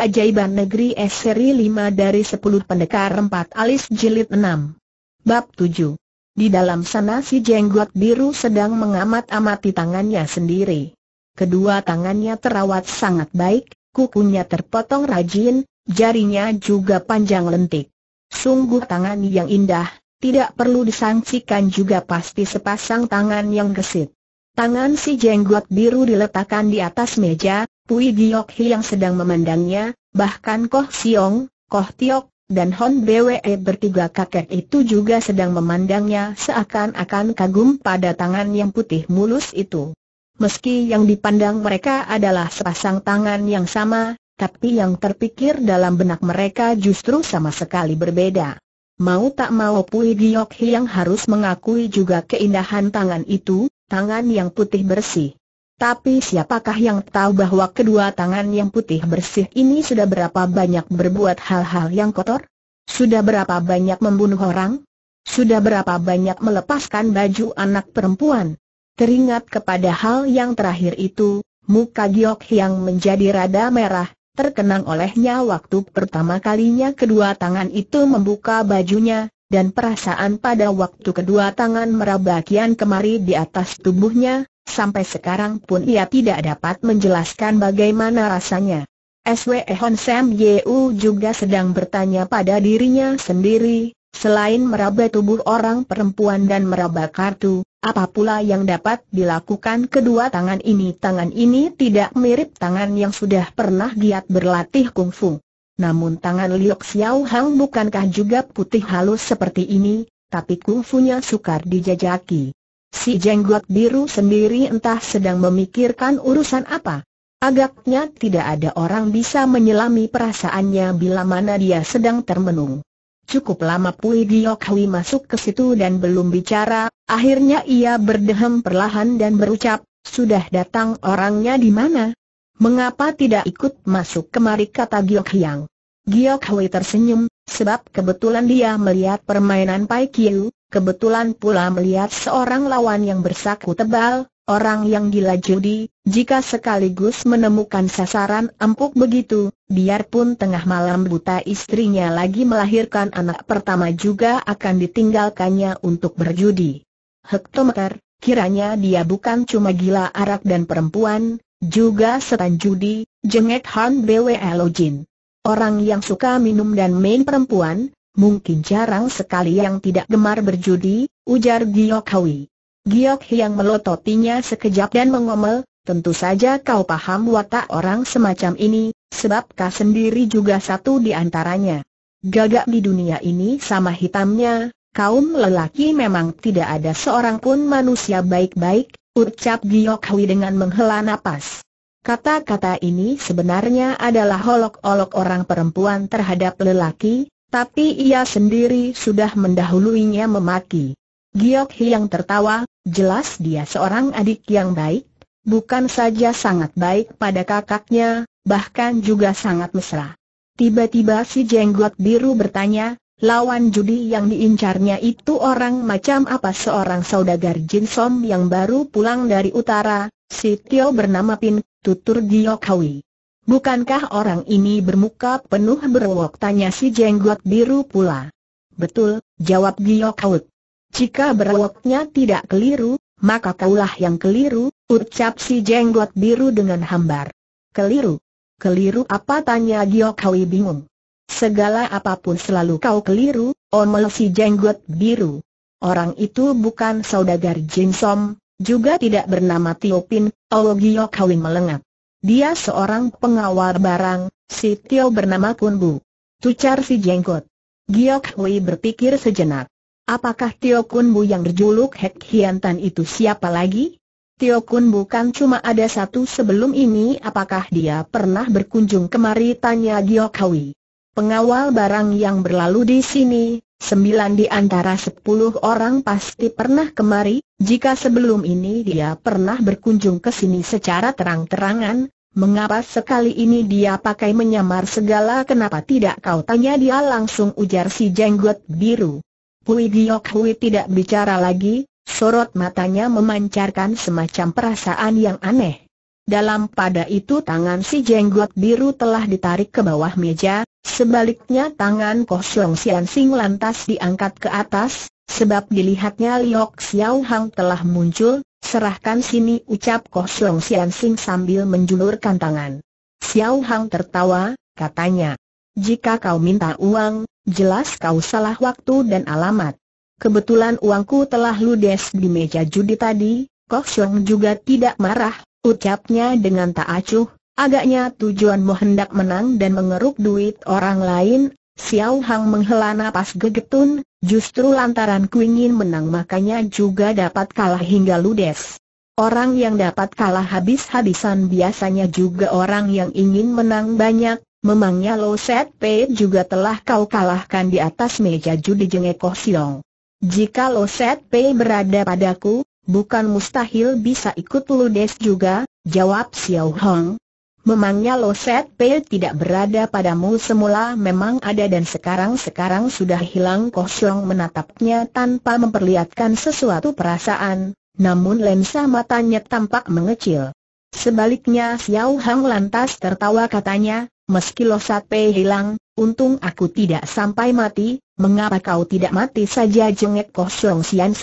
Keajaiban Negeri S seri 5 dari 10 Pendekar 4 Alis Jilid 6 Bab 7 Di dalam sana si jenggot biru sedang mengamat-amati tangannya sendiri Kedua tangannya terawat sangat baik, kukunya terpotong rajin, jarinya juga panjang lentik Sungguh tangan yang indah, tidak perlu disangsikan juga pasti sepasang tangan yang gesit Tangan si jenggot biru diletakkan di atas meja, Pui Giok Hi yang sedang memandangnya, bahkan Koh Siong, Koh Tiok, dan Hon Bwe bertiga kakek itu juga sedang memandangnya seakan-akan kagum pada tangan yang putih mulus itu. Meski yang dipandang mereka adalah sepasang tangan yang sama, tapi yang terpikir dalam benak mereka justru sama sekali berbeda. Mau tak mau Pui Giok Hi yang harus mengakui juga keindahan tangan itu, tangan yang putih bersih. Tapi siapakah yang tahu bahwa kedua tangan yang putih bersih ini sudah berapa banyak berbuat hal-hal yang kotor? Sudah berapa banyak membunuh orang? Sudah berapa banyak melepaskan baju anak perempuan? Teringat kepada hal yang terakhir itu, muka Giok yang menjadi rada merah, terkenang olehnya waktu pertama kalinya kedua tangan itu membuka bajunya, dan perasaan pada waktu kedua tangan merabakian kemari di atas tubuhnya, Sampai sekarang pun ia tidak dapat menjelaskan bagaimana rasanya. SW Hon Sam Yu juga sedang bertanya pada dirinya sendiri, selain meraba tubuh orang perempuan dan meraba kartu, apa pula yang dapat dilakukan kedua tangan ini? Tangan ini tidak mirip tangan yang sudah pernah giat berlatih kungfu. Namun tangan Liok Xiao Hang bukankah juga putih halus seperti ini, tapi kungfunya sukar dijajaki. Si jenggot biru sendiri entah sedang memikirkan urusan apa. Agaknya tidak ada orang bisa menyelami perasaannya bila mana dia sedang termenung. Cukup lama Pui Giok Hui masuk ke situ dan belum bicara, akhirnya ia berdehem perlahan dan berucap, sudah datang orangnya di mana? Mengapa tidak ikut masuk kemari kata Giok Hyang? Giok Hui tersenyum, Sebab kebetulan dia melihat permainan Pai Kiu, kebetulan pula melihat seorang lawan yang bersaku tebal, orang yang gila judi, jika sekaligus menemukan sasaran empuk begitu, biarpun tengah malam buta istrinya lagi melahirkan anak pertama juga akan ditinggalkannya untuk berjudi. Hektometer, kiranya dia bukan cuma gila arak dan perempuan, juga setan judi, jengek Han Bwe Elojin. Orang yang suka minum dan main perempuan, mungkin jarang sekali yang tidak gemar berjudi, ujar Giok Hui. Giok yang melototinya sekejap dan mengomel, tentu saja kau paham watak orang semacam ini, sebab kau sendiri juga satu di antaranya. Gagak di dunia ini sama hitamnya, kaum lelaki memang tidak ada seorang pun manusia baik-baik, ucap Giok Hui dengan menghela napas. Kata-kata ini sebenarnya adalah holok olok orang perempuan terhadap lelaki, tapi ia sendiri sudah mendahuluinya memaki. Giok yang tertawa, jelas dia seorang adik yang baik, bukan saja sangat baik pada kakaknya, bahkan juga sangat mesra. Tiba-tiba si jenggot biru bertanya, lawan judi yang diincarnya itu orang macam apa seorang saudagar Jin Som yang baru pulang dari utara, Si Tio bernama Pin tutur Giokawi. Bukankah orang ini bermuka penuh berwok? Tanya si jenggot biru pula. Betul, jawab Giokaut. Jika berwoknya tidak keliru, maka kaulah yang keliru, ucap si jenggot biru dengan hambar. Keliru? Keliru apa? Tanya Giokawi bingung. Segala apapun selalu kau keliru, omel si jenggot biru. Orang itu bukan saudagar Jinsom, juga tidak bernama Tio Pin, Olo Gio Kawin melengat. Dia seorang pengawal barang, si Tio bernama Kun Bu. Tucar si jenggot. Giok Hui berpikir sejenak. Apakah Tio Kun Bu yang berjuluk Hek Hian Tan itu siapa lagi? Tio Kun bukan cuma ada satu sebelum ini apakah dia pernah berkunjung kemari tanya Giokawi. Pengawal barang yang berlalu di sini, Sembilan di antara sepuluh orang pasti pernah kemari, jika sebelum ini dia pernah berkunjung ke sini secara terang-terangan, mengapa sekali ini dia pakai menyamar segala kenapa tidak kau tanya dia langsung ujar si jenggot biru. Hui Giok Hui tidak bicara lagi, sorot matanya memancarkan semacam perasaan yang aneh. Dalam pada itu tangan si jenggot biru telah ditarik ke bawah meja, sebaliknya tangan kosong Sian Sing lantas diangkat ke atas, sebab dilihatnya Liok Xiao Hang telah muncul, serahkan sini ucap kosong Sian Sing sambil menjulurkan tangan. Xiao Hang tertawa, katanya, jika kau minta uang, jelas kau salah waktu dan alamat. Kebetulan uangku telah ludes di meja judi tadi, Kok Xiong juga tidak marah, Ucapnya dengan tak acuh, agaknya tujuanmu hendak menang dan mengeruk duit orang lain, Xiao Hang menghela napas gegetun, justru lantaran ku ingin menang makanya juga dapat kalah hingga ludes. Orang yang dapat kalah habis-habisan biasanya juga orang yang ingin menang banyak, memangnya Lo Set Pei juga telah kau kalahkan di atas meja judi Jengkok Xiao. Jika Lo Set Pei berada padaku, bukan mustahil bisa ikut ludes juga, jawab Xiao Hong. Memangnya Lo Set Pei tidak berada padamu semula memang ada dan sekarang-sekarang sudah hilang kosong menatapnya tanpa memperlihatkan sesuatu perasaan, namun lensa matanya tampak mengecil. Sebaliknya Xiao Hong lantas tertawa katanya, meski Lo Set Pei hilang, untung aku tidak sampai mati, mengapa kau tidak mati saja jengek kosong Xian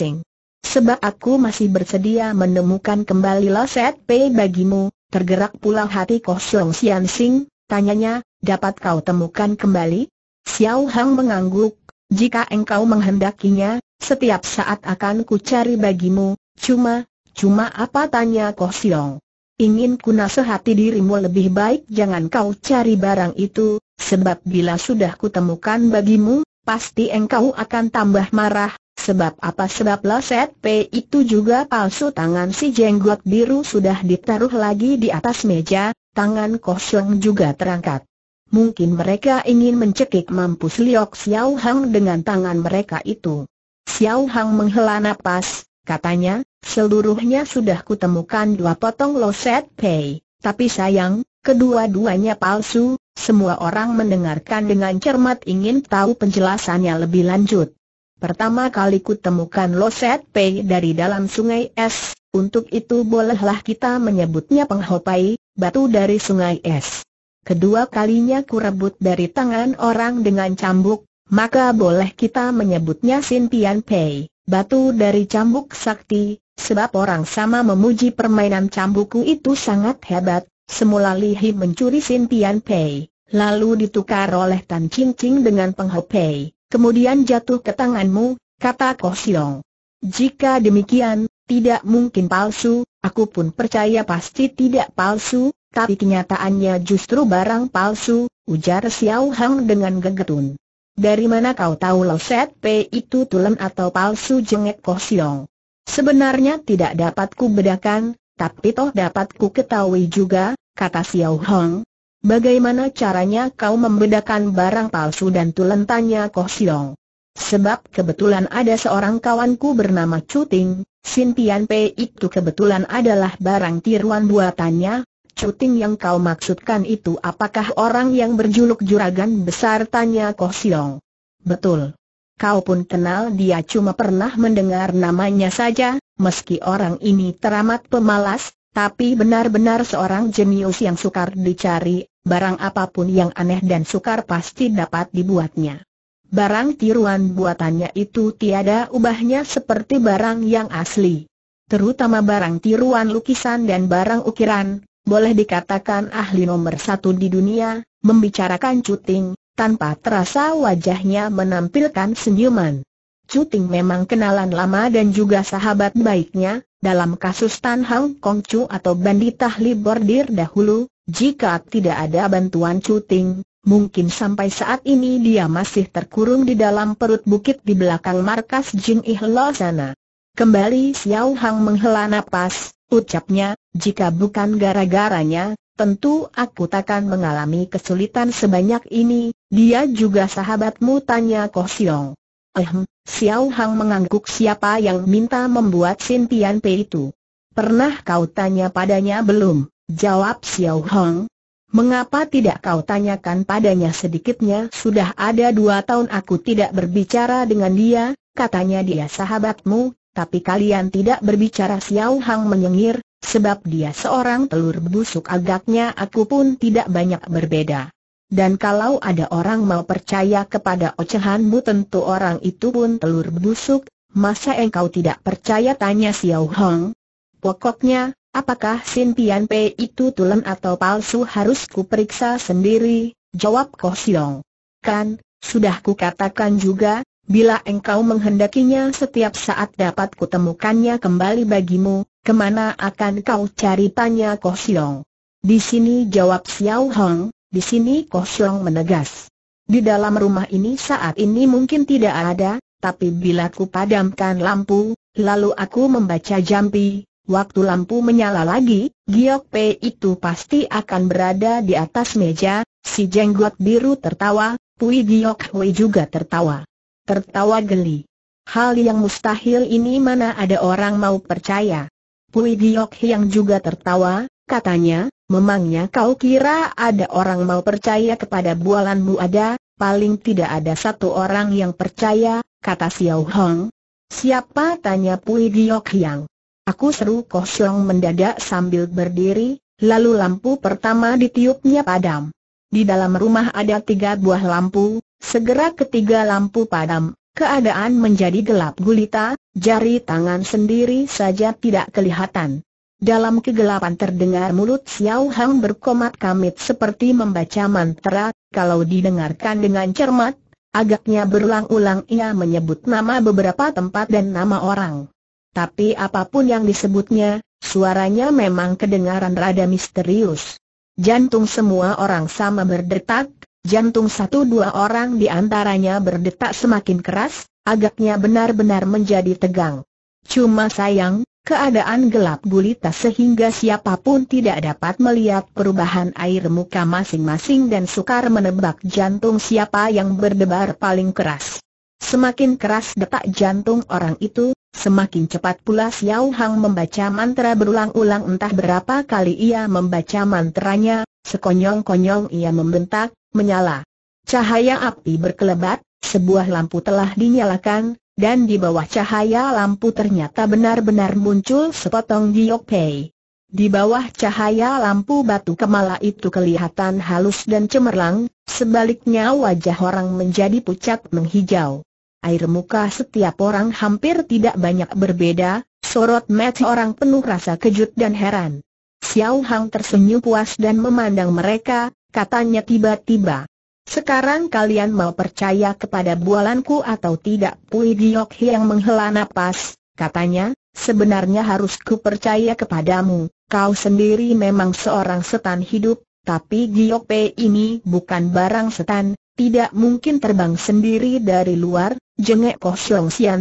Sebab aku masih bersedia menemukan kembali Laset P bagimu, tergerak pula hati Koh Siong Sian Sing, tanyanya, dapat kau temukan kembali? Xiao Hang mengangguk, jika engkau menghendakinya, setiap saat akan ku cari bagimu, cuma, cuma apa tanya Koh Siong? Ingin ku nasihati dirimu lebih baik jangan kau cari barang itu, sebab bila sudah kutemukan bagimu, pasti engkau akan tambah marah, Sebab apa sebab Loset P itu juga palsu tangan si jenggot biru sudah ditaruh lagi di atas meja, tangan kosong juga terangkat. Mungkin mereka ingin mencekik mampus Liok Xiao Hang dengan tangan mereka itu. Xiao Hang menghela napas, katanya, seluruhnya sudah kutemukan dua potong Loset P, tapi sayang, kedua-duanya palsu, semua orang mendengarkan dengan cermat ingin tahu penjelasannya lebih lanjut. Pertama kali kutemukan Loset Pei dari dalam sungai es, untuk itu bolehlah kita menyebutnya penghopai, batu dari sungai es. Kedua kalinya kurebut dari tangan orang dengan cambuk, maka boleh kita menyebutnya Sin Pian Pei, batu dari cambuk sakti, sebab orang sama memuji permainan cambuku itu sangat hebat. Semula Lihi mencuri Sin Pian Pei, lalu ditukar oleh Tan Cing Cing dengan penghopai kemudian jatuh ke tanganmu, kata Koh Siong. Jika demikian, tidak mungkin palsu, aku pun percaya pasti tidak palsu, tapi kenyataannya justru barang palsu, ujar Xiao Hang dengan gegetun. Dari mana kau tahu Lo Set P itu tulen atau palsu jengek Koh Siong? Sebenarnya tidak dapat ku bedakan, tapi toh dapat ku ketahui juga, kata Xiao Hang, Bagaimana caranya kau membedakan barang palsu dan tulen tanya Koh Siong? Sebab kebetulan ada seorang kawanku bernama Cuting, Sin Tian Pei itu kebetulan adalah barang tiruan buatannya. Cuting yang kau maksudkan itu apakah orang yang berjuluk juragan besar tanya Koh Siong? Betul. Kau pun kenal dia cuma pernah mendengar namanya saja, meski orang ini teramat pemalas, tapi benar-benar seorang jenius yang sukar dicari, barang apapun yang aneh dan sukar pasti dapat dibuatnya. Barang tiruan buatannya itu tiada ubahnya seperti barang yang asli. Terutama barang tiruan lukisan dan barang ukiran, boleh dikatakan ahli nomor satu di dunia, membicarakan cuting, tanpa terasa wajahnya menampilkan senyuman. Cuting memang kenalan lama dan juga sahabat baiknya, dalam kasus Tan Hang Kong Chu atau Bandit Li Bordir dahulu, jika tidak ada bantuan Cuting, mungkin sampai saat ini dia masih terkurung di dalam perut bukit di belakang markas Jing Ih sana. Kembali Xiao Hang menghela napas, ucapnya, jika bukan gara-garanya, tentu aku takkan mengalami kesulitan sebanyak ini, dia juga sahabatmu tanya Koh Siong. Ehm, Xiao Hang mengangguk siapa yang minta membuat Sin Tian Pei itu? Pernah kau tanya padanya belum? Jawab Xiao Hang. Mengapa tidak kau tanyakan padanya sedikitnya sudah ada dua tahun aku tidak berbicara dengan dia, katanya dia sahabatmu, tapi kalian tidak berbicara Xiao Hang menyengir, sebab dia seorang telur busuk agaknya aku pun tidak banyak berbeda. Dan kalau ada orang mau percaya kepada ocehanmu tentu orang itu pun telur busuk, masa engkau tidak percaya tanya Xiao Hong? Pokoknya, apakah Sin Pian Pei itu tulen atau palsu harus kuperiksa sendiri, jawab Koh Siong. Kan, sudah kukatakan juga, bila engkau menghendakinya setiap saat dapat kutemukannya kembali bagimu, kemana akan kau cari tanya Koh Siong. Di sini jawab Xiao Hong, di sini Kosong menegas. Di dalam rumah ini saat ini mungkin tidak ada, tapi bila ku padamkan lampu, lalu aku membaca jampi, waktu lampu menyala lagi, Giok Pe itu pasti akan berada di atas meja, si jenggot biru tertawa, Pui Giok Hui juga tertawa. Tertawa geli. Hal yang mustahil ini mana ada orang mau percaya. Pui Giok yang juga tertawa, katanya, memangnya kau kira ada orang mau percaya kepada bualanmu ada, paling tidak ada satu orang yang percaya, kata Xiao Hong. Siapa tanya Pui Giok Yang? Aku seru kosong mendadak sambil berdiri, lalu lampu pertama ditiupnya padam. Di dalam rumah ada tiga buah lampu, segera ketiga lampu padam, keadaan menjadi gelap gulita, jari tangan sendiri saja tidak kelihatan. Dalam kegelapan terdengar mulut Xiao Hang berkomat kamit seperti membaca mantra, kalau didengarkan dengan cermat, agaknya berulang-ulang ia menyebut nama beberapa tempat dan nama orang. Tapi apapun yang disebutnya, suaranya memang kedengaran rada misterius. Jantung semua orang sama berdetak, jantung satu dua orang di antaranya berdetak semakin keras, agaknya benar-benar menjadi tegang. Cuma sayang, Keadaan gelap gulita sehingga siapapun tidak dapat melihat perubahan air muka masing-masing dan sukar menebak jantung siapa yang berdebar paling keras. Semakin keras detak jantung orang itu, semakin cepat pula Xiao Hang membaca mantra berulang-ulang entah berapa kali ia membaca mantranya, sekonyong-konyong ia membentak, menyala. Cahaya api berkelebat, sebuah lampu telah dinyalakan, dan di bawah cahaya lampu ternyata benar-benar muncul sepotong giok pei. Di bawah cahaya lampu batu kemala itu kelihatan halus dan cemerlang, sebaliknya wajah orang menjadi pucat menghijau. Air muka setiap orang hampir tidak banyak berbeda, sorot mata orang penuh rasa kejut dan heran. Xiao Hang tersenyum puas dan memandang mereka, katanya tiba-tiba. Sekarang kalian mau percaya kepada bualanku atau tidak? Pui Giok yang menghela nafas, katanya, sebenarnya harus ku percaya kepadamu, kau sendiri memang seorang setan hidup, tapi Giok Pe ini bukan barang setan, tidak mungkin terbang sendiri dari luar, jengek Koh Siong Sian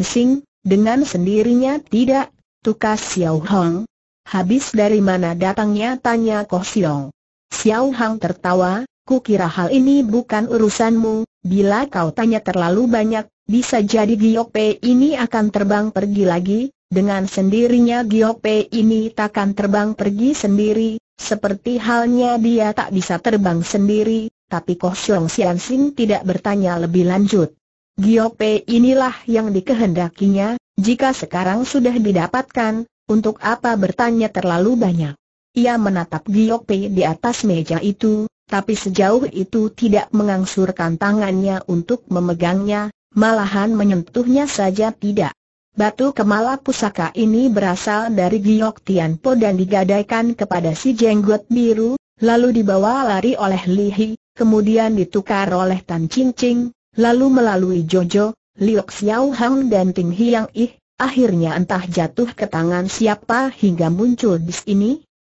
dengan sendirinya tidak, tukas Xiao Hong. Habis dari mana datangnya tanya Koh Xiao Hong tertawa, Kukira hal ini bukan urusanmu, bila kau tanya terlalu banyak, bisa jadi Giok Pei ini akan terbang pergi lagi, dengan sendirinya Giok Pei ini takkan terbang pergi sendiri, seperti halnya dia tak bisa terbang sendiri, tapi Koh Siong Sian Sing tidak bertanya lebih lanjut. Giok Pei inilah yang dikehendakinya, jika sekarang sudah didapatkan, untuk apa bertanya terlalu banyak. Ia menatap Giok Pei di atas meja itu, tapi sejauh itu tidak mengangsurkan tangannya untuk memegangnya, malahan menyentuhnya saja tidak. Batu kemala pusaka ini berasal dari Giok Tianpo dan digadaikan kepada si jenggot biru, lalu dibawa lari oleh Lihi, kemudian ditukar oleh Tan Cincing, lalu melalui Jojo, Liok Xiao Hang dan Ting Hiang Ih, akhirnya entah jatuh ke tangan siapa hingga muncul di sini,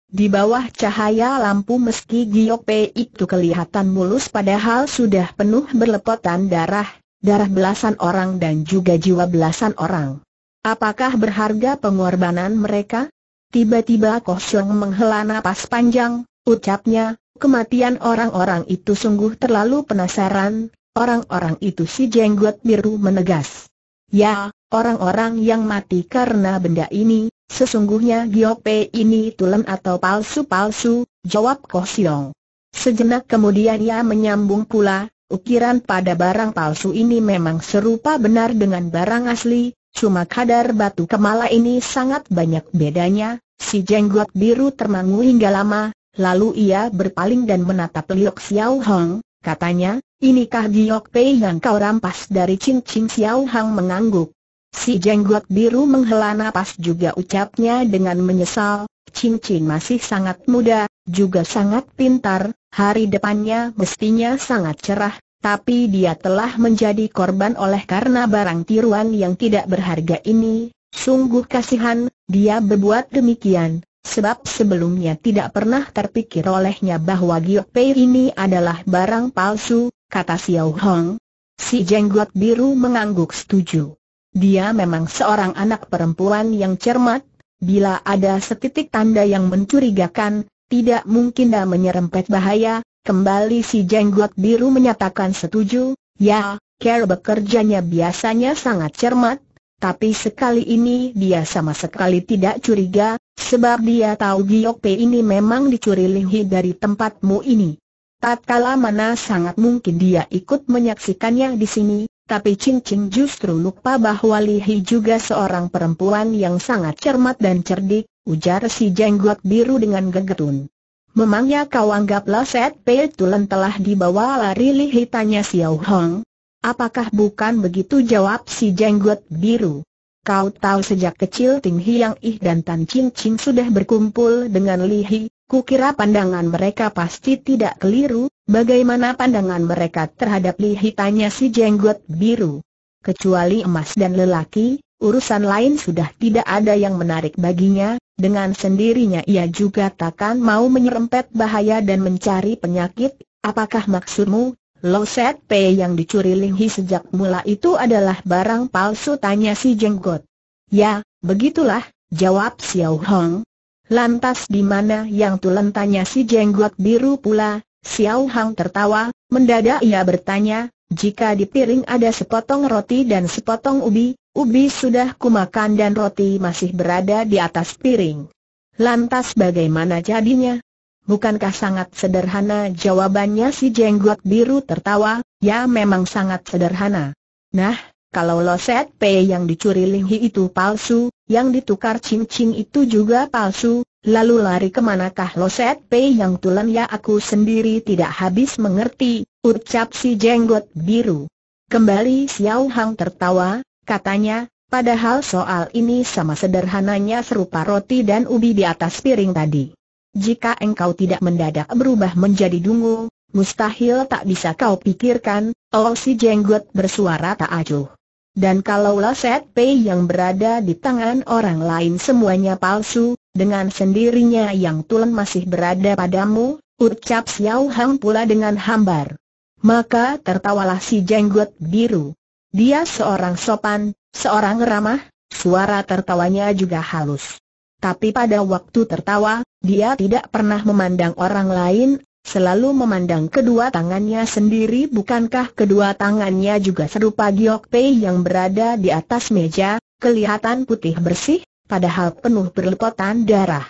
di bawah cahaya lampu meski Giopei itu kelihatan mulus padahal sudah penuh berlepotan darah, darah belasan orang dan juga jiwa belasan orang. Apakah berharga pengorbanan mereka? Tiba-tiba Koh menghela napas panjang, ucapnya, kematian orang-orang itu sungguh terlalu penasaran, orang-orang itu si jenggot biru menegas. Ya, orang-orang yang mati karena benda ini, Sesungguhnya Giope ini tulen atau palsu-palsu, jawab Koh Siong. Sejenak kemudian ia menyambung pula, ukiran pada barang palsu ini memang serupa benar dengan barang asli, cuma kadar batu kemala ini sangat banyak bedanya, si jenggot biru termangu hingga lama, lalu ia berpaling dan menatap Liok Xiao Hong, katanya, inikah Giope yang kau rampas dari cincin Xiao Hong mengangguk. Si jenggot biru menghela nafas juga ucapnya dengan menyesal, cincin masih sangat muda, juga sangat pintar, hari depannya mestinya sangat cerah, tapi dia telah menjadi korban oleh karena barang tiruan yang tidak berharga ini, sungguh kasihan, dia berbuat demikian. Sebab sebelumnya tidak pernah terpikir olehnya bahwa pei ini adalah barang palsu, kata Xiao Hong. Si jenggot biru mengangguk setuju. Dia memang seorang anak perempuan yang cermat, bila ada setitik tanda yang mencurigakan, tidak mungkin dah menyerempet bahaya, kembali si jenggot biru menyatakan setuju, ya, Care bekerjanya biasanya sangat cermat, tapi sekali ini dia sama sekali tidak curiga, sebab dia tahu Giok Pe ini memang dicuri lihi dari tempatmu ini. Tak Tatkala mana sangat mungkin dia ikut menyaksikannya di sini, tapi Cincin justru lupa bahwa Lihi juga seorang perempuan yang sangat cermat dan cerdik, ujar si jenggot biru dengan gegetun. Memangnya kau anggaplah Set Pei Tulen telah dibawa lari Li Hi tanya Xiao Hong. Apakah bukan begitu jawab si jenggot biru? Kau tahu sejak kecil Ting Hiang Ih dan Tan Cincin sudah berkumpul dengan Lihi. Kukira pandangan mereka pasti tidak keliru, bagaimana pandangan mereka terhadap lihitannya si jenggot biru. Kecuali emas dan lelaki, urusan lain sudah tidak ada yang menarik baginya, dengan sendirinya ia juga takkan mau menyerempet bahaya dan mencari penyakit, apakah maksudmu, Loset P yang dicuri Linghi sejak mula itu adalah barang palsu tanya si jenggot. Ya, begitulah, jawab Xiao Hong, Lantas di mana yang tulen tanya si jenggot biru pula, Xiao Hang tertawa, mendadak ia bertanya, jika di piring ada sepotong roti dan sepotong ubi, ubi sudah kumakan dan roti masih berada di atas piring. Lantas bagaimana jadinya? Bukankah sangat sederhana jawabannya si jenggot biru tertawa, ya memang sangat sederhana. Nah, kalau lo set P yang dicuri Linghi itu palsu, yang ditukar cincin itu juga palsu, lalu lari kemanakah Loset Pei yang tulen ya aku sendiri tidak habis mengerti, ucap si jenggot biru. Kembali Xiao Hang tertawa, katanya, padahal soal ini sama sederhananya serupa roti dan ubi di atas piring tadi. Jika engkau tidak mendadak berubah menjadi dungu, mustahil tak bisa kau pikirkan, oh si jenggot bersuara tak acuh. Dan kalaulah set P yang berada di tangan orang lain semuanya palsu, dengan sendirinya yang tulen masih berada padamu, ucap Xiao Hang pula dengan hambar. Maka tertawalah si jenggot biru. Dia seorang sopan, seorang ramah, suara tertawanya juga halus. Tapi pada waktu tertawa, dia tidak pernah memandang orang lain selalu memandang kedua tangannya sendiri bukankah kedua tangannya juga serupa Giok Pei yang berada di atas meja, kelihatan putih bersih, padahal penuh berlepotan darah.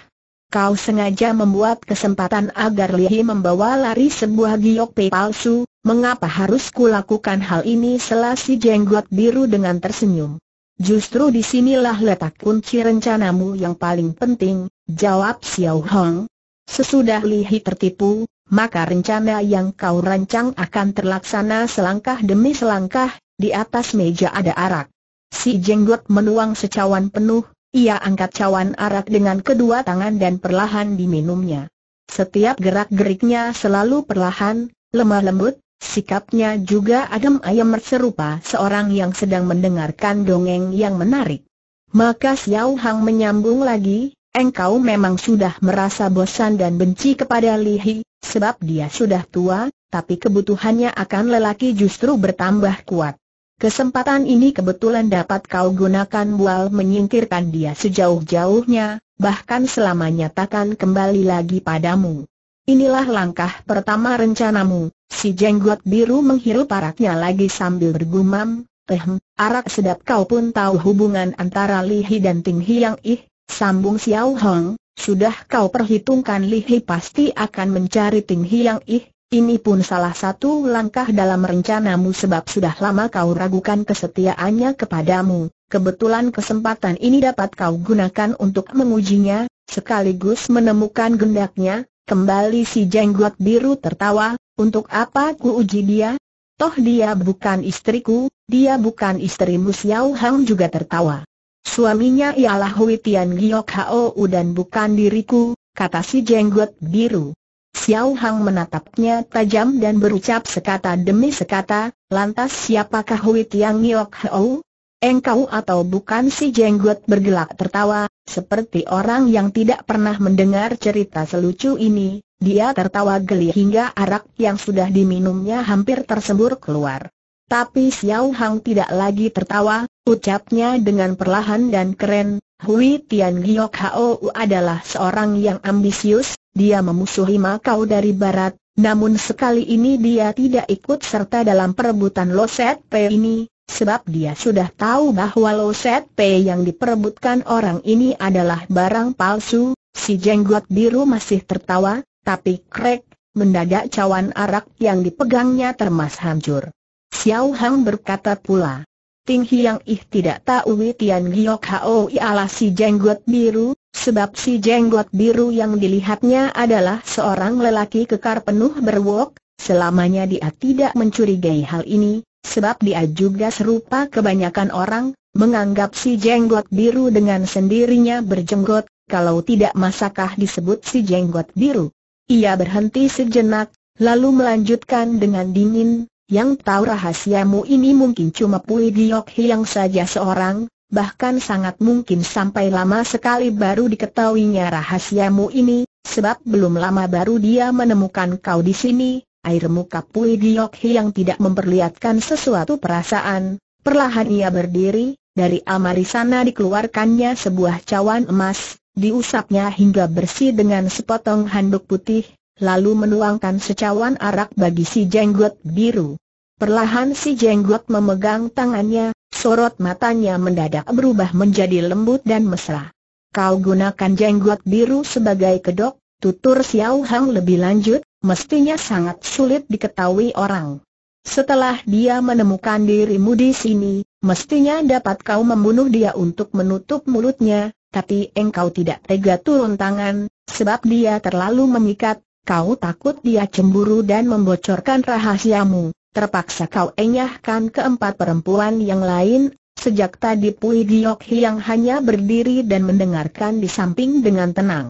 Kau sengaja membuat kesempatan agar Lihi membawa lari sebuah giok pei palsu, mengapa harus kulakukan hal ini selasi jenggot biru dengan tersenyum. Justru disinilah letak kunci rencanamu yang paling penting, jawab Xiao Hong. Sesudah Lihi tertipu, maka rencana yang kau rancang akan terlaksana selangkah demi selangkah, di atas meja ada arak. Si jenggot menuang secawan penuh, ia angkat cawan arak dengan kedua tangan dan perlahan diminumnya. Setiap gerak-geriknya selalu perlahan, lemah lembut, sikapnya juga adem ayam serupa seorang yang sedang mendengarkan dongeng yang menarik. Maka Xiao Hang menyambung lagi, engkau memang sudah merasa bosan dan benci kepada Li Hi, Sebab dia sudah tua, tapi kebutuhannya akan lelaki justru bertambah kuat. Kesempatan ini kebetulan dapat kau gunakan bual menyingkirkan dia sejauh-jauhnya, bahkan selamanya takkan kembali lagi padamu. Inilah langkah pertama rencanamu, si jenggot biru menghirup araknya lagi sambil bergumam, Ehm, arak sedap kau pun tahu hubungan antara lihi dan Ting yang ih, sambung Xiao Hong, sudah kau perhitungkan Lihi pasti akan mencari Ting Hiang Ih, ini pun salah satu langkah dalam rencanamu sebab sudah lama kau ragukan kesetiaannya kepadamu. Kebetulan kesempatan ini dapat kau gunakan untuk mengujinya, sekaligus menemukan gendaknya. Kembali si jenggot biru tertawa, untuk apa ku uji dia? Toh dia bukan istriku, dia bukan istrimu Xiao Hang juga tertawa. Suaminya ialah Hui Tian Giok Hao dan bukan diriku, kata si jenggot biru. Xiao Hang menatapnya tajam dan berucap sekata demi sekata, lantas siapakah Hui Tian Giok Hao? Engkau atau bukan si jenggot bergelak tertawa, seperti orang yang tidak pernah mendengar cerita selucu ini, dia tertawa geli hingga arak yang sudah diminumnya hampir tersembur keluar. Tapi Xiao Hang tidak lagi tertawa, ucapnya dengan perlahan dan keren, Hui Tian Giok Hou adalah seorang yang ambisius, dia memusuhi Makau dari barat, namun sekali ini dia tidak ikut serta dalam perebutan Loset P ini, sebab dia sudah tahu bahwa Loset P yang diperebutkan orang ini adalah barang palsu, si jenggot biru masih tertawa, tapi krek, mendadak cawan arak yang dipegangnya termas hancur. Xiao Hang berkata pula. Ting Hiang Ih tidak tahu Tian Giok Hao ialah si jenggot biru, sebab si jenggot biru yang dilihatnya adalah seorang lelaki kekar penuh berwok, selamanya dia tidak mencurigai hal ini, sebab dia juga serupa kebanyakan orang, menganggap si jenggot biru dengan sendirinya berjenggot, kalau tidak masakah disebut si jenggot biru. Ia berhenti sejenak, lalu melanjutkan dengan dingin, yang tahu rahasiamu ini mungkin cuma Pui Giok Hiang saja seorang, bahkan sangat mungkin sampai lama sekali baru diketahuinya rahasiamu ini, sebab belum lama baru dia menemukan kau di sini. Air muka Pui Giok Hiang tidak memperlihatkan sesuatu perasaan, perlahan ia berdiri, dari amari sana dikeluarkannya sebuah cawan emas, diusapnya hingga bersih dengan sepotong handuk putih, lalu menuangkan secawan arak bagi si jenggot biru. Perlahan si jenggot memegang tangannya, sorot matanya mendadak berubah menjadi lembut dan mesra. Kau gunakan jenggot biru sebagai kedok, tutur Xiao Hang lebih lanjut, mestinya sangat sulit diketahui orang. Setelah dia menemukan dirimu di sini, mestinya dapat kau membunuh dia untuk menutup mulutnya, tapi engkau tidak tega turun tangan, sebab dia terlalu memikat, kau takut dia cemburu dan membocorkan rahasiamu, terpaksa kau enyahkan keempat perempuan yang lain, sejak tadi Pui Giok Hiang hanya berdiri dan mendengarkan di samping dengan tenang.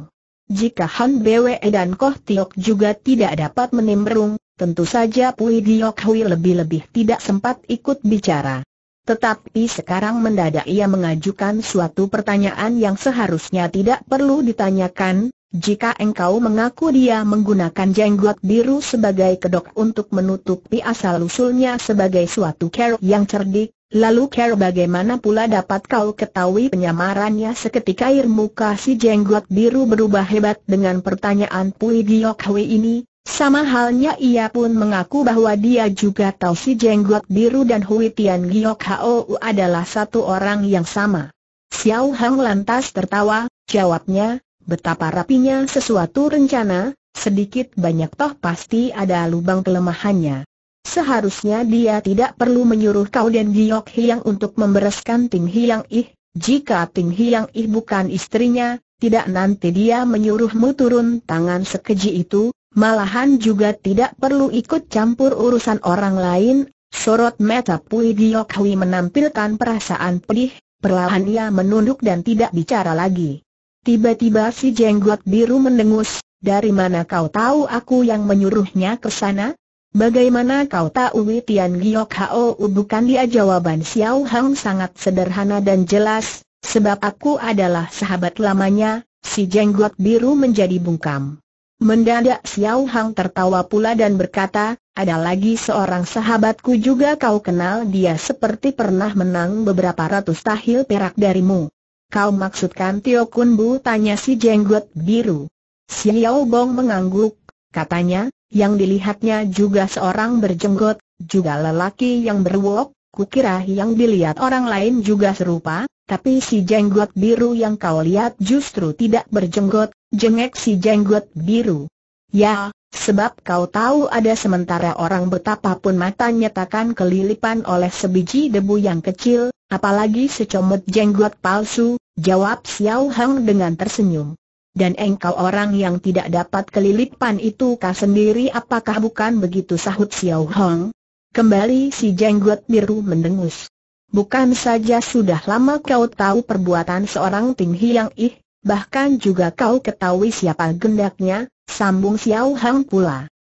Jika Han Bwe dan Koh Tiok juga tidak dapat menimbrung, tentu saja Pui Giok Hui lebih-lebih tidak sempat ikut bicara. Tetapi sekarang mendadak ia mengajukan suatu pertanyaan yang seharusnya tidak perlu ditanyakan, jika engkau mengaku dia menggunakan jenggot biru sebagai kedok untuk menutupi asal-usulnya sebagai suatu care yang cerdik, lalu care bagaimana pula dapat kau ketahui penyamarannya seketika muka si jenggot biru berubah hebat dengan pertanyaan Pui Giok Hwe ini, sama halnya ia pun mengaku bahwa dia juga tahu si jenggot biru dan Hui Tian Giok Hou adalah satu orang yang sama. Xiao Hang lantas tertawa, jawabnya, betapa rapinya sesuatu rencana, sedikit banyak toh pasti ada lubang kelemahannya. Seharusnya dia tidak perlu menyuruh kau dan Giok Hiang untuk membereskan Ting Hiang Ih, jika Ting Hiang Ih bukan istrinya, tidak nanti dia menyuruhmu turun tangan sekeji itu, malahan juga tidak perlu ikut campur urusan orang lain. Sorot mata Pui Giok Hui menampilkan perasaan pedih, perlahan ia menunduk dan tidak bicara lagi. Tiba-tiba si jenggot biru mendengus, dari mana kau tahu aku yang menyuruhnya ke sana? Bagaimana kau tahu Witian Giok Hao bukan dia jawaban Xiao Hang sangat sederhana dan jelas, sebab aku adalah sahabat lamanya, si jenggot biru menjadi bungkam. Mendadak Xiao Hang tertawa pula dan berkata, ada lagi seorang sahabatku juga kau kenal dia seperti pernah menang beberapa ratus tahil perak darimu. Kau maksudkan Tio Kun Bu? Tanya si jenggot biru. Xiao Bong mengangguk, katanya, yang dilihatnya juga seorang berjenggot, juga lelaki yang berwok, kukira yang dilihat orang lain juga serupa, tapi si jenggot biru yang kau lihat justru tidak berjenggot, jengek si jenggot biru. Ya, Sebab kau tahu ada sementara orang betapapun matanya takkan kelilipan oleh sebiji debu yang kecil, apalagi secomot jenggot palsu, jawab Xiao Hang dengan tersenyum. Dan engkau orang yang tidak dapat kelilipan itu kah sendiri apakah bukan begitu sahut Xiao Hang? Kembali si jenggot biru mendengus. Bukan saja sudah lama kau tahu perbuatan seorang Ting Hiang Ih, Bahkan juga kau ketahui siapa gendaknya, sambung Xiao Hang pula.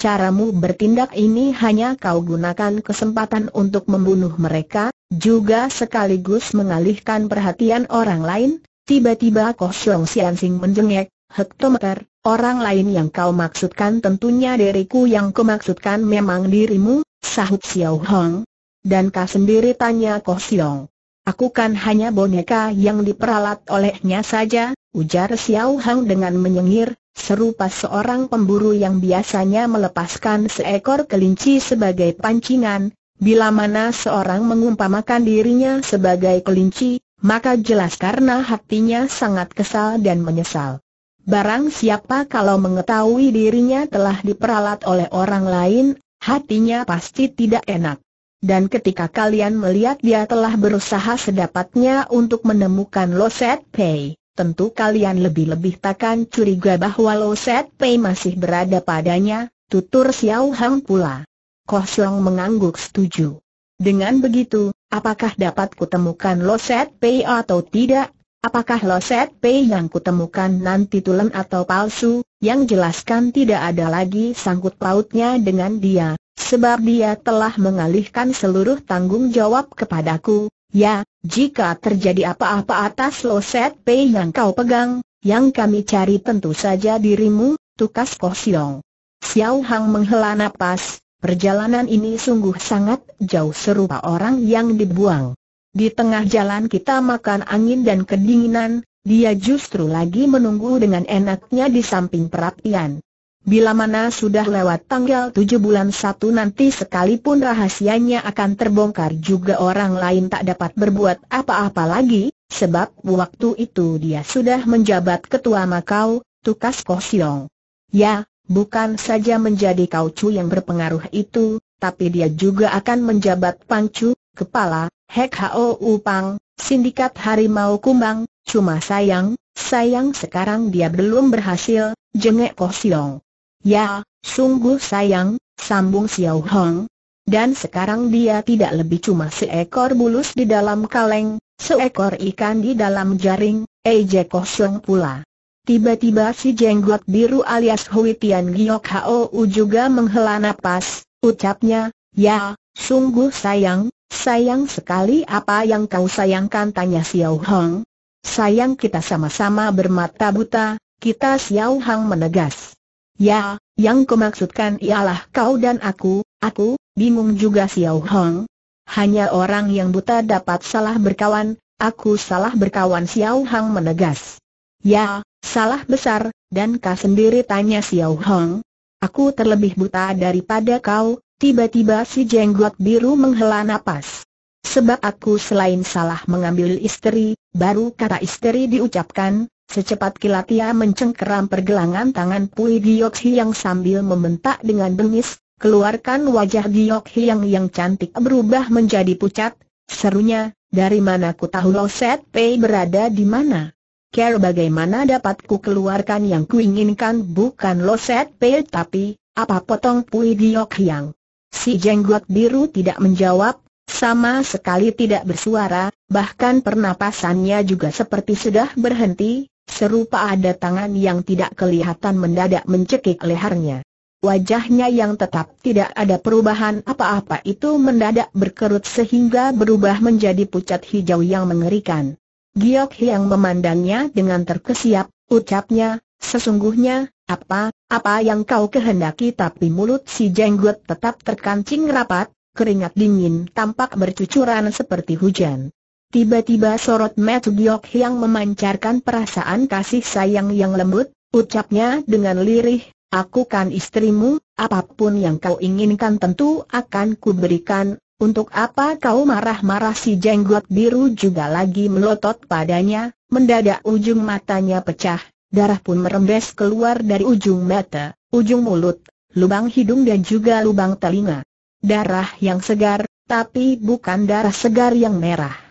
Caramu bertindak ini hanya kau gunakan kesempatan untuk membunuh mereka, juga sekaligus mengalihkan perhatian orang lain, tiba-tiba Koh Siong Siansing menjengek, hektometer, orang lain yang kau maksudkan tentunya diriku yang kumaksudkan memang dirimu, sahut Xiao Hong. Dan kau sendiri tanya Koh Siong. Aku kan hanya boneka yang diperalat olehnya saja, ujar Xiao Hang dengan menyengir, serupa seorang pemburu yang biasanya melepaskan seekor kelinci sebagai pancingan. Bila mana seorang mengumpamakan dirinya sebagai kelinci, maka jelas karena hatinya sangat kesal dan menyesal. Barang siapa kalau mengetahui dirinya telah diperalat oleh orang lain, hatinya pasti tidak enak. Dan ketika kalian melihat dia telah berusaha sedapatnya untuk menemukan Loset Pei, tentu kalian lebih-lebih takkan curiga bahwa Loset Pei masih berada padanya, tutur Xiao Hang pula. Koh Siong mengangguk setuju. Dengan begitu, apakah dapat kutemukan Loset Pei atau tidak? Apakah Loset Pei yang kutemukan nanti tulen atau palsu, yang jelaskan tidak ada lagi sangkut pautnya dengan dia, Sebab dia telah mengalihkan seluruh tanggung jawab kepadaku, ya, jika terjadi apa-apa atas loset P yang kau pegang, yang kami cari tentu saja dirimu, tukas Koh Siong. Xiao Hang menghela napas, perjalanan ini sungguh sangat jauh serupa orang yang dibuang. Di tengah jalan kita makan angin dan kedinginan, dia justru lagi menunggu dengan enaknya di samping perapian. Bila mana sudah lewat tanggal tujuh bulan satu nanti sekalipun rahasianya akan terbongkar juga orang lain tak dapat berbuat apa-apa lagi, sebab waktu itu dia sudah menjabat ketua Makau, Tukas siong. Ya, bukan saja menjadi Chu yang berpengaruh itu, tapi dia juga akan menjabat Chu, kepala, Hek Hao Upang, sindikat harimau kumbang, cuma sayang, sayang sekarang dia belum berhasil, jengek koh siong. Ya, sungguh sayang, sambung Xiao Hong. Dan sekarang dia tidak lebih cuma seekor bulus di dalam kaleng, seekor ikan di dalam jaring, Eje Kosong pula. Tiba-tiba si jenggot biru alias Hui Tian Giok Hao juga menghela napas, ucapnya, ya, sungguh sayang, sayang sekali apa yang kau sayangkan tanya Xiao Hong. Sayang kita sama-sama bermata buta, kita Xiao Hong menegas. Ya, yang kumaksudkan ialah kau dan aku, aku, bingung juga Xiao Hong. Hanya orang yang buta dapat salah berkawan, aku salah berkawan Xiao Hong menegas. Ya, salah besar, dan kau sendiri tanya Xiao Hong. Aku terlebih buta daripada kau, tiba-tiba si jenggot biru menghela napas. Sebab aku selain salah mengambil istri, baru kata istri diucapkan, Secepat kilat ia mencengkeram pergelangan tangan Pui Giok Hiang sambil membentak dengan bengis, keluarkan wajah Giok Hiang yang cantik berubah menjadi pucat, serunya, dari mana ku tahu Lo Set Pei berada di mana? Care bagaimana dapat ku keluarkan yang kuinginkan bukan Lo Set Pei tapi, apa potong Pui Giok Hiang? Si jenggot biru tidak menjawab, sama sekali tidak bersuara, bahkan pernapasannya juga seperti sudah berhenti, Serupa ada tangan yang tidak kelihatan mendadak mencekik lehernya. Wajahnya yang tetap tidak ada perubahan apa-apa itu mendadak berkerut sehingga berubah menjadi pucat hijau yang mengerikan. Giok yang memandangnya dengan terkesiap, ucapnya, sesungguhnya, apa, apa yang kau kehendaki tapi mulut si jenggot tetap terkancing rapat, keringat dingin tampak bercucuran seperti hujan. Tiba-tiba sorot Matt Giok yang memancarkan perasaan kasih sayang yang lembut, ucapnya dengan lirih, Aku kan istrimu, apapun yang kau inginkan tentu akan kuberikan, untuk apa kau marah-marah si jenggot biru juga lagi melotot padanya, mendadak ujung matanya pecah, darah pun merembes keluar dari ujung mata, ujung mulut, lubang hidung dan juga lubang telinga. Darah yang segar, tapi bukan darah segar yang merah.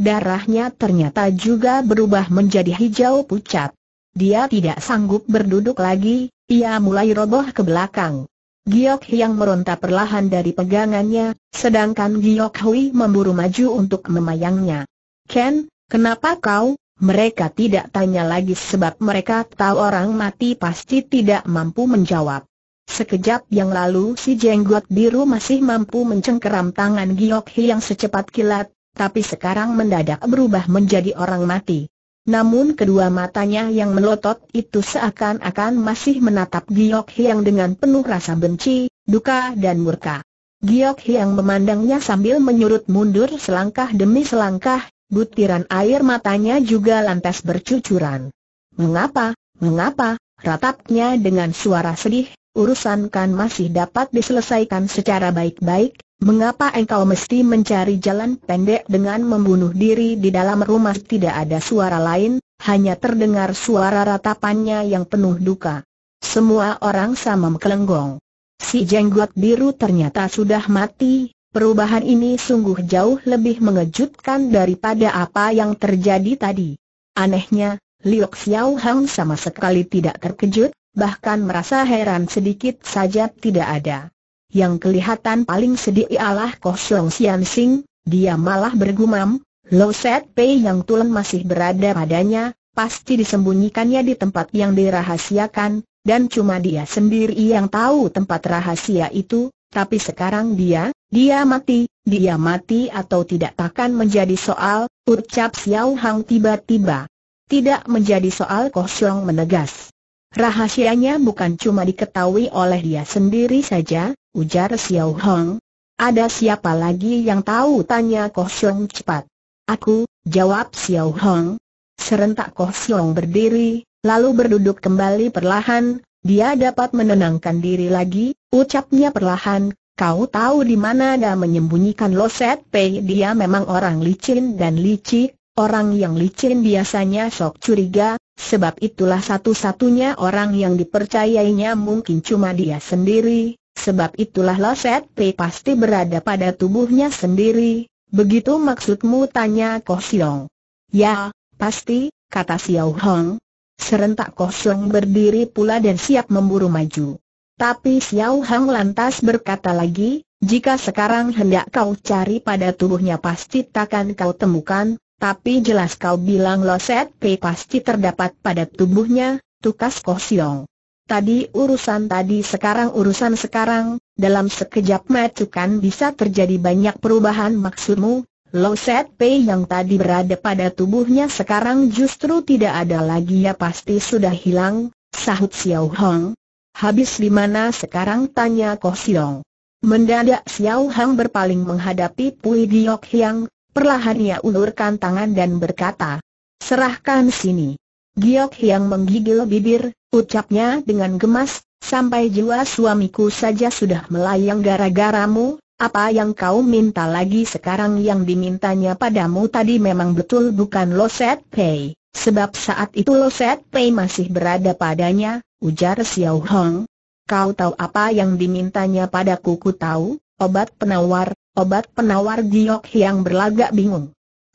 Darahnya ternyata juga berubah menjadi hijau pucat. Dia tidak sanggup berduduk lagi, ia mulai roboh ke belakang. Giok yang meronta perlahan dari pegangannya, sedangkan Giok Hui memburu maju untuk memayangnya. Ken, kenapa kau? Mereka tidak tanya lagi sebab mereka tahu orang mati pasti tidak mampu menjawab. Sekejap yang lalu si jenggot biru masih mampu mencengkeram tangan Giok Hui yang secepat kilat, tapi sekarang mendadak berubah menjadi orang mati. Namun kedua matanya yang melotot itu seakan-akan masih menatap Giok Hiang dengan penuh rasa benci, duka dan murka. Giok Hiang memandangnya sambil menyurut mundur selangkah demi selangkah, butiran air matanya juga lantas bercucuran. Mengapa, mengapa, ratapnya dengan suara sedih, urusan kan masih dapat diselesaikan secara baik-baik, Mengapa engkau mesti mencari jalan pendek dengan membunuh diri di dalam rumah tidak ada suara lain, hanya terdengar suara ratapannya yang penuh duka. Semua orang sama mekelenggong. Si jenggot biru ternyata sudah mati, perubahan ini sungguh jauh lebih mengejutkan daripada apa yang terjadi tadi. Anehnya, Liu Xiao Hang sama sekali tidak terkejut, bahkan merasa heran sedikit saja tidak ada. Yang kelihatan paling sedih ialah Koh Siong Sian Sing, dia malah bergumam, Lo Set Pei yang tulen masih berada padanya, pasti disembunyikannya di tempat yang dirahasiakan, dan cuma dia sendiri yang tahu tempat rahasia itu, tapi sekarang dia, dia mati, dia mati atau tidak takkan menjadi soal, ucap Xiao Hang tiba-tiba. Tidak menjadi soal Koh Siong menegas. Rahasianya bukan cuma diketahui oleh dia sendiri saja, ujar Xiao Hong. Ada siapa lagi yang tahu? Tanya Koh Xiong cepat. Aku, jawab Xiao Hong. Serentak Koh Xiong berdiri, lalu berduduk kembali perlahan, dia dapat menenangkan diri lagi, ucapnya perlahan, kau tahu di mana dia menyembunyikan Loset Pei dia memang orang licin dan licik, orang yang licin biasanya sok curiga, sebab itulah satu-satunya orang yang dipercayainya mungkin cuma dia sendiri, Sebab itulah Loset Pei pasti berada pada tubuhnya sendiri, begitu maksudmu tanya Koh Siong. Ya, pasti, kata Xiao Hong. Serentak Koh Siong berdiri pula dan siap memburu maju. Tapi Xiao Hong lantas berkata lagi, jika sekarang hendak kau cari pada tubuhnya pasti takkan kau temukan, tapi jelas kau bilang Loset Pei pasti terdapat pada tubuhnya, tukas Koh Siong. Tadi urusan tadi sekarang urusan sekarang, dalam sekejap mata kan bisa terjadi banyak perubahan maksudmu, Lo Set Pei yang tadi berada pada tubuhnya sekarang justru tidak ada lagi ya pasti sudah hilang, sahut Xiao Hong. Habis di mana sekarang tanya Ko Siong. Mendadak Xiao Hong berpaling menghadapi Pui Diok Hiang, perlahan ia ulurkan tangan dan berkata, serahkan sini. Giok yang menggigil bibir, ucapnya dengan gemas, sampai jiwa suamiku saja sudah melayang gara-garamu, apa yang kau minta lagi sekarang yang dimintanya padamu tadi memang betul bukan Loset pay. Sebab saat itu Loset pay masih berada padanya, ujar Xiao Hong. Kau tahu apa yang dimintanya padaku ku tahu, obat penawar, obat penawar giok yang berlagak bingung.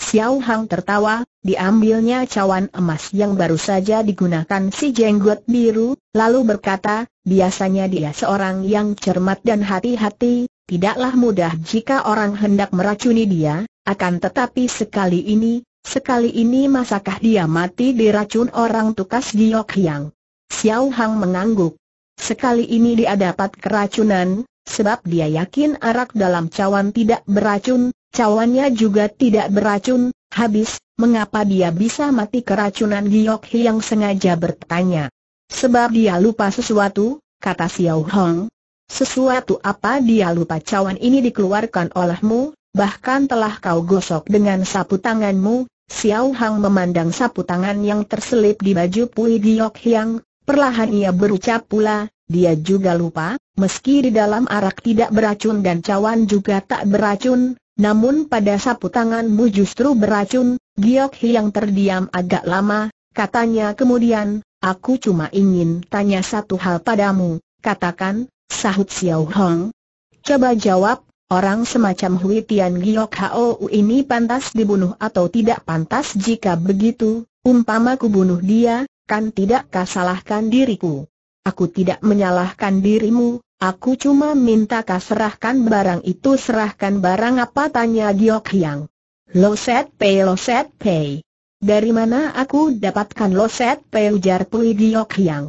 Xiao Hang tertawa, diambilnya cawan emas yang baru saja digunakan si jenggot biru, lalu berkata, biasanya dia seorang yang cermat dan hati-hati, tidaklah mudah jika orang hendak meracuni dia, akan tetapi sekali ini, sekali ini masakah dia mati diracun orang tukas Giok Yang? Xiao Hang mengangguk. Sekali ini dia dapat keracunan, sebab dia yakin arak dalam cawan tidak beracun, Cawannya juga tidak beracun, habis, mengapa dia bisa mati keracunan Giok yang sengaja bertanya. Sebab dia lupa sesuatu, kata Xiao Hong. Sesuatu apa dia lupa cawan ini dikeluarkan olehmu, bahkan telah kau gosok dengan sapu tanganmu, Xiao Hong memandang sapu tangan yang terselip di baju Pui Giok Hiang, perlahan ia berucap pula, dia juga lupa, meski di dalam arak tidak beracun dan cawan juga tak beracun, namun pada sapu tanganmu justru beracun, Giok yang terdiam agak lama, katanya kemudian, aku cuma ingin tanya satu hal padamu, katakan, sahut Xiao Hong. Coba jawab, orang semacam Hui Tian Giok U ini pantas dibunuh atau tidak pantas jika begitu, umpama ku bunuh dia, kan tidakkah salahkan diriku. Aku tidak menyalahkan dirimu, Aku cuma minta kau serahkan barang itu serahkan barang apa tanya Giok Hyang. Loset lo set pay. Dari mana aku dapatkan Loset pay ujar Pui Giok Hyang.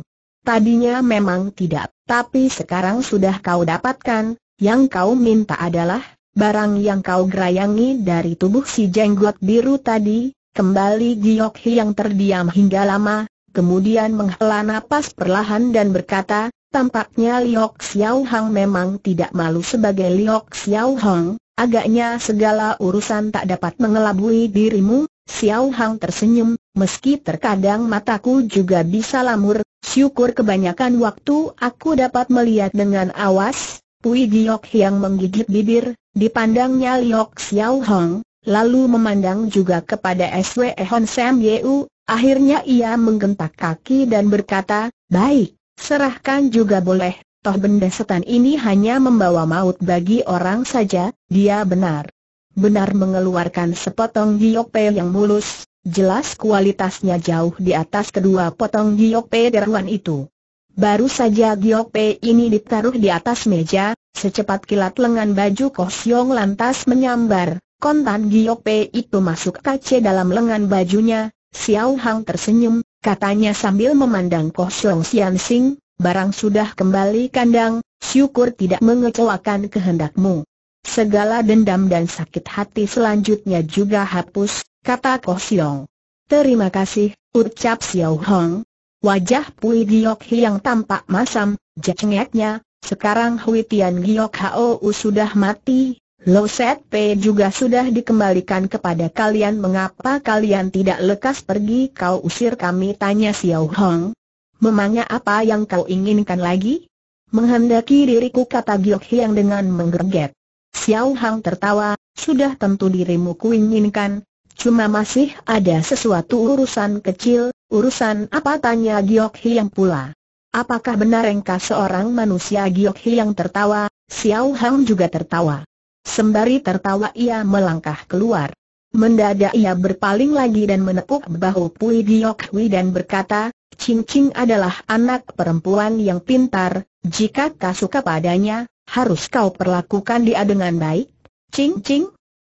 Tadinya memang tidak, tapi sekarang sudah kau dapatkan, yang kau minta adalah, barang yang kau gerayangi dari tubuh si jenggot biru tadi, kembali Giok Hyang terdiam hingga lama, kemudian menghela napas perlahan dan berkata, Tampaknya Liok Xiao Hang memang tidak malu sebagai Liok Xiao Hang, agaknya segala urusan tak dapat mengelabui dirimu, Xiao Hang tersenyum, meski terkadang mataku juga bisa lamur, syukur kebanyakan waktu aku dapat melihat dengan awas, Pui Giok yang menggigit bibir, dipandangnya Liok Xiao Hang, lalu memandang juga kepada SWE Hon Sam Yeu, akhirnya ia menggentak kaki dan berkata, baik. Serahkan juga boleh, toh benda setan ini hanya membawa maut bagi orang saja, dia benar. Benar mengeluarkan sepotong giokpe yang mulus, jelas kualitasnya jauh di atas kedua potong giokpe deruan itu. Baru saja giokpe ini ditaruh di atas meja, secepat kilat lengan baju Koh Siong lantas menyambar, kontan giokpe itu masuk kace dalam lengan bajunya, Xiao Hang tersenyum, katanya sambil memandang Koh Siong Sian Sing, barang sudah kembali kandang, syukur tidak mengecewakan kehendakmu. Segala dendam dan sakit hati selanjutnya juga hapus, kata Koh Siong. Terima kasih, ucap Xiao Hong. Wajah Pui Giok yang tampak masam, jecengeknya, sekarang Hui Tian Giok Hao sudah mati, Loset P juga sudah dikembalikan kepada kalian mengapa kalian tidak lekas pergi kau usir kami tanya Xiao Hong. Memangnya apa yang kau inginkan lagi? Menghendaki diriku kata Giok Hiang dengan menggerget. Xiao Hong tertawa, sudah tentu dirimu kuinginkan, cuma masih ada sesuatu urusan kecil, urusan apa tanya Giok Hiang pula. Apakah benar engkau seorang manusia Giok Hiang tertawa, Xiao Hong juga tertawa. Sembari tertawa ia melangkah keluar. Mendadak ia berpaling lagi dan menepuk bahu Pui Giok Hui dan berkata, Ching Ching adalah anak perempuan yang pintar, jika kau suka padanya, harus kau perlakukan dia dengan baik. Ching Ching?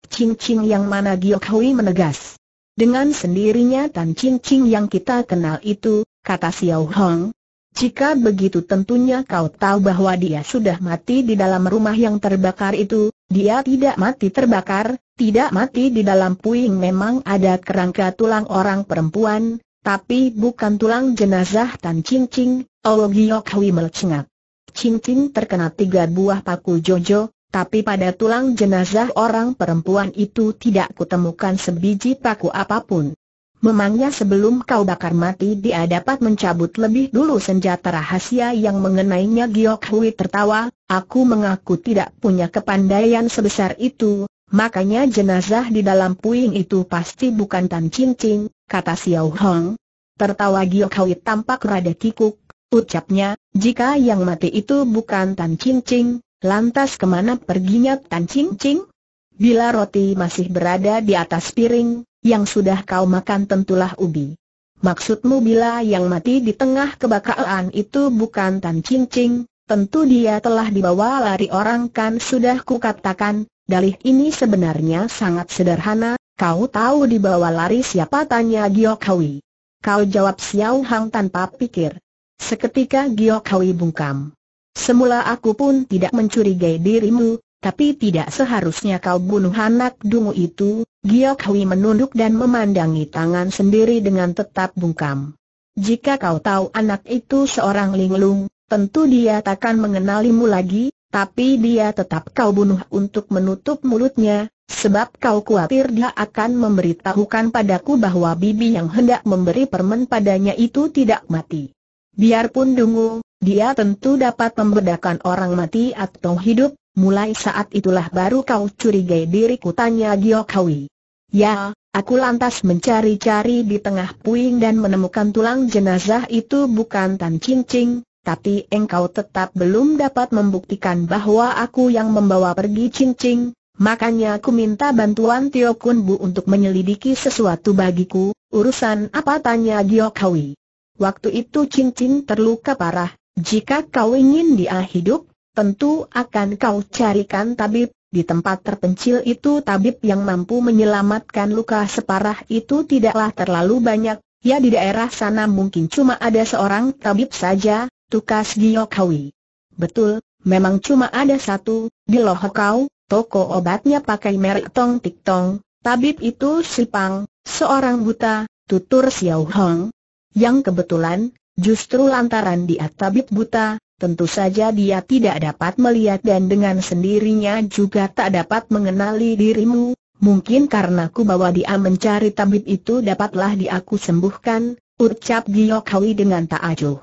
Ching Ching yang mana Giok Hui menegas. Dengan sendirinya Tan Ching Ching yang kita kenal itu, kata Xiao Hong, jika begitu tentunya kau tahu bahwa dia sudah mati di dalam rumah yang terbakar itu, dia tidak mati terbakar, tidak mati di dalam puing memang ada kerangka tulang orang perempuan, tapi bukan tulang jenazah Tan Ching Ching, Giok Hui melcengat. Ching Ching terkena tiga buah paku jojo, tapi pada tulang jenazah orang perempuan itu tidak kutemukan sebiji paku apapun. Memangnya sebelum kau bakar mati dia dapat mencabut lebih dulu senjata rahasia yang mengenainya Giok Hui tertawa, Aku mengaku tidak punya kepandaian sebesar itu, makanya jenazah di dalam puing itu pasti bukan Tan Cincing," kata Xiao Hong. Tertawa Giok Hui tampak rada kikuk, ucapnya, jika yang mati itu bukan Tan Cincing, lantas kemana perginya Tan Cincing? Bila roti masih berada di atas piring, yang sudah kau makan tentulah ubi. Maksudmu bila yang mati di tengah kebakaran itu bukan Tan Cincing? tentu dia telah dibawa lari orang kan sudah kukatakan, dalih ini sebenarnya sangat sederhana, kau tahu dibawa lari siapa tanya Giok Hui. Kau jawab Xiao Hang tanpa pikir. Seketika Giok Hui bungkam. Semula aku pun tidak mencurigai dirimu, tapi tidak seharusnya kau bunuh anak dungu itu, Giok Hui menunduk dan memandangi tangan sendiri dengan tetap bungkam. Jika kau tahu anak itu seorang linglung, Tentu dia takkan mengenalimu lagi, tapi dia tetap kau bunuh untuk menutup mulutnya, sebab kau khawatir dia akan memberitahukan padaku bahwa bibi yang hendak memberi permen padanya itu tidak mati. Biarpun dungu, dia tentu dapat membedakan orang mati atau hidup, mulai saat itulah baru kau curigai diriku tanya Giokawi. Ya, Aku lantas mencari-cari di tengah puing dan menemukan tulang jenazah itu bukan Tan Cing Cing, tapi engkau tetap belum dapat membuktikan bahwa aku yang membawa pergi cincing, makanya aku minta bantuan Tio Kun Bu untuk menyelidiki sesuatu bagiku, urusan apa tanya Gio Kawi. Waktu itu cincin terluka parah, jika kau ingin dia hidup, tentu akan kau carikan tabib, di tempat terpencil itu tabib yang mampu menyelamatkan luka separah itu tidaklah terlalu banyak, ya di daerah sana mungkin cuma ada seorang tabib saja, tukas Giokawi. Betul, memang cuma ada satu, di kau, toko obatnya pakai merek Tong Tik Tong, tabib itu Sipang, seorang buta, tutur Xiao Hong. Yang kebetulan, justru lantaran dia tabib buta, tentu saja dia tidak dapat melihat dan dengan sendirinya juga tak dapat mengenali dirimu, Mungkin karena ku bawa dia mencari tabib itu dapatlah diaku aku sembuhkan, ucap Giyokawi dengan tak acuh.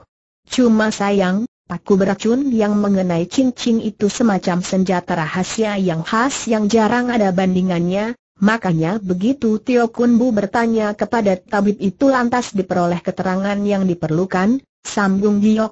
Cuma sayang, paku beracun yang mengenai cincin itu semacam senjata rahasia yang khas yang jarang ada bandingannya, makanya begitu Tio Kun Bu bertanya kepada tabib itu lantas diperoleh keterangan yang diperlukan, sambung Gio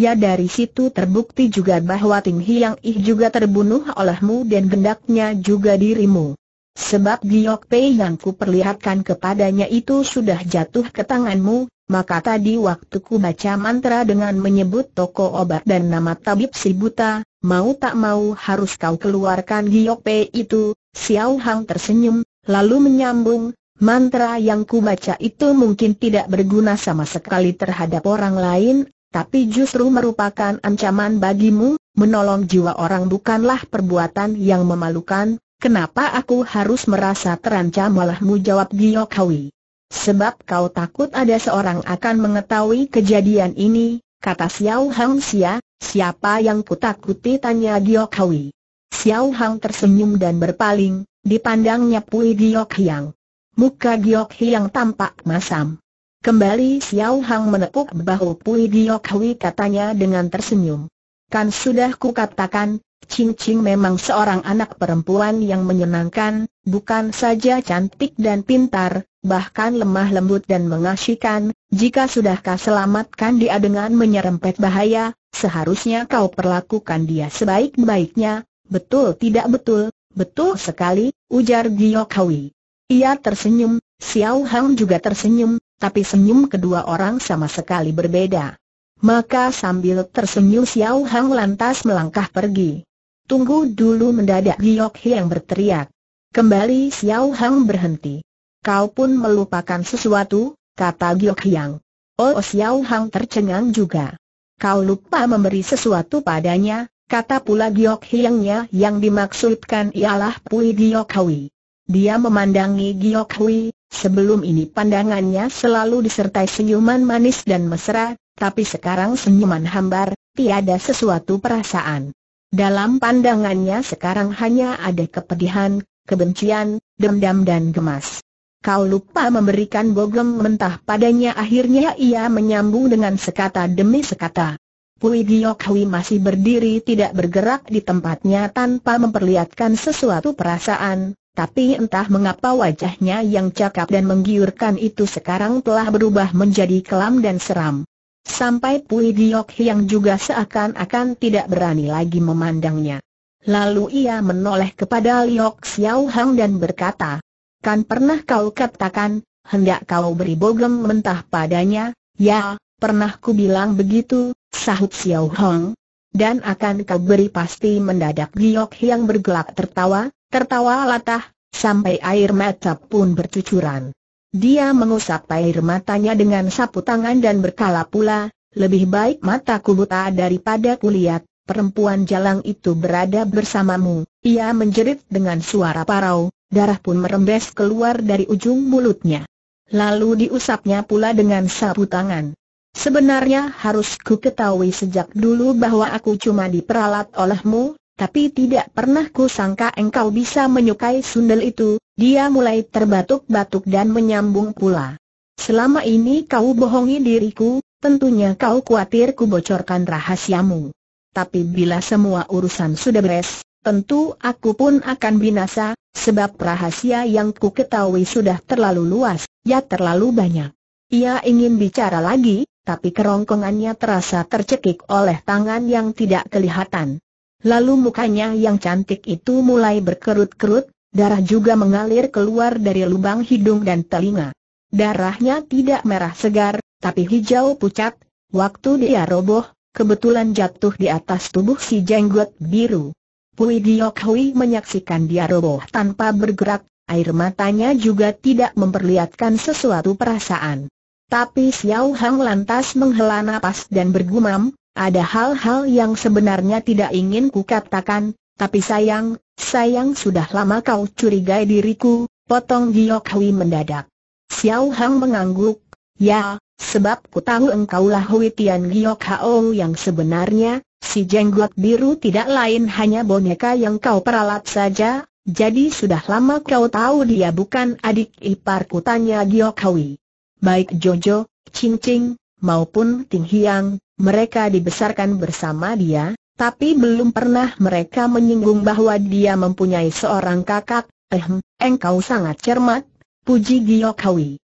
Ya dari situ terbukti juga bahwa Tim Hiang Ih juga terbunuh olehmu dan gendaknya juga dirimu. Sebab giok Pei yang perlihatkan kepadanya itu sudah jatuh ke tanganmu, maka tadi waktu ku baca mantra dengan menyebut toko obat dan nama tabib si buta, mau tak mau harus kau keluarkan giok pe itu, Xiao Hang tersenyum, lalu menyambung, mantra yang ku baca itu mungkin tidak berguna sama sekali terhadap orang lain, tapi justru merupakan ancaman bagimu, menolong jiwa orang bukanlah perbuatan yang memalukan, kenapa aku harus merasa terancam olehmu jawab Giok Hawi. Sebab kau takut ada seorang akan mengetahui kejadian ini, kata Xiao Hang Xia, siapa yang kutakuti tanya Giok Hui. Xiao Hang tersenyum dan berpaling, dipandangnya Pui Giok Hiang. Muka Giok Hiang tampak masam. Kembali Xiao Hang menepuk bahu Pui Giok Hui katanya dengan tersenyum. Kan sudah kukatakan, Ching Ching memang seorang anak perempuan yang menyenangkan, bukan saja cantik dan pintar, bahkan lemah lembut dan mengasyikan, jika sudah kau selamatkan dia dengan menyerempet bahaya, seharusnya kau perlakukan dia sebaik-baiknya, betul tidak betul, betul sekali, ujar Giok Hawi. Ia tersenyum, Xiao Hang juga tersenyum, tapi senyum kedua orang sama sekali berbeda. Maka sambil tersenyum Xiao Hang lantas melangkah pergi. Tunggu dulu mendadak Giok Hiang berteriak. Kembali Xiao Hang berhenti. Kau pun melupakan sesuatu, kata Giok Hyang. Oh, oh Xiao Hang tercengang juga. Kau lupa memberi sesuatu padanya, kata pula Giok Hyangnya yang dimaksudkan ialah Pui Giok Hui. Dia memandangi Giok Hui, sebelum ini pandangannya selalu disertai senyuman manis dan mesra, tapi sekarang senyuman hambar, tiada sesuatu perasaan. Dalam pandangannya sekarang hanya ada kepedihan, kebencian, dendam dan gemas. Kau lupa memberikan bogem mentah padanya akhirnya ia menyambung dengan sekata demi sekata. Pui Giyok Hui masih berdiri tidak bergerak di tempatnya tanpa memperlihatkan sesuatu perasaan, tapi entah mengapa wajahnya yang cakap dan menggiurkan itu sekarang telah berubah menjadi kelam dan seram. Sampai Pui Giyok yang juga seakan-akan tidak berani lagi memandangnya. Lalu ia menoleh kepada Liok Xiao Hang dan berkata, kan pernah kau katakan, hendak kau beri bogem mentah padanya, ya, pernah ku bilang begitu, sahut Xiao Hong. Dan akan kau beri pasti mendadak Giok yang bergelak tertawa, tertawa latah, sampai air mata pun bercucuran. Dia mengusap air matanya dengan sapu tangan dan berkala pula, lebih baik mataku buta daripada kulihat, perempuan jalang itu berada bersamamu, ia menjerit dengan suara parau, darah pun merembes keluar dari ujung mulutnya. Lalu diusapnya pula dengan sapu tangan. Sebenarnya harus ku ketahui sejak dulu bahwa aku cuma diperalat olehmu, tapi tidak pernah ku sangka engkau bisa menyukai sundel itu, dia mulai terbatuk-batuk dan menyambung pula. Selama ini kau bohongi diriku, tentunya kau khawatir ku bocorkan rahasiamu. Tapi bila semua urusan sudah beres, tentu aku pun akan binasa, Sebab rahasia yang ku ketahui sudah terlalu luas, ya terlalu banyak. Ia ingin bicara lagi, tapi kerongkongannya terasa tercekik oleh tangan yang tidak kelihatan. Lalu mukanya yang cantik itu mulai berkerut-kerut, darah juga mengalir keluar dari lubang hidung dan telinga. Darahnya tidak merah segar, tapi hijau pucat. Waktu dia roboh, kebetulan jatuh di atas tubuh si jenggot biru. Pui Giok Hui menyaksikan dia roboh tanpa bergerak, air matanya juga tidak memperlihatkan sesuatu perasaan. Tapi Xiao Hang lantas menghela nafas dan bergumam, ada hal-hal yang sebenarnya tidak ingin kukatakan, tapi sayang, sayang sudah lama kau curigai diriku, potong Giok Hui mendadak. Xiao Hang mengangguk, Ya, sebab ku tahu engkaulah Hui Tian Giok Hao yang sebenarnya, si jenggot biru tidak lain hanya boneka yang kau peralat saja, jadi sudah lama kau tahu dia bukan adik ku tanya Giok Hui. Baik Jojo, Ching Ching, maupun Ting Hiang, mereka dibesarkan bersama dia, tapi belum pernah mereka menyinggung bahwa dia mempunyai seorang kakak, ehm, engkau sangat cermat, puji Giok Hui.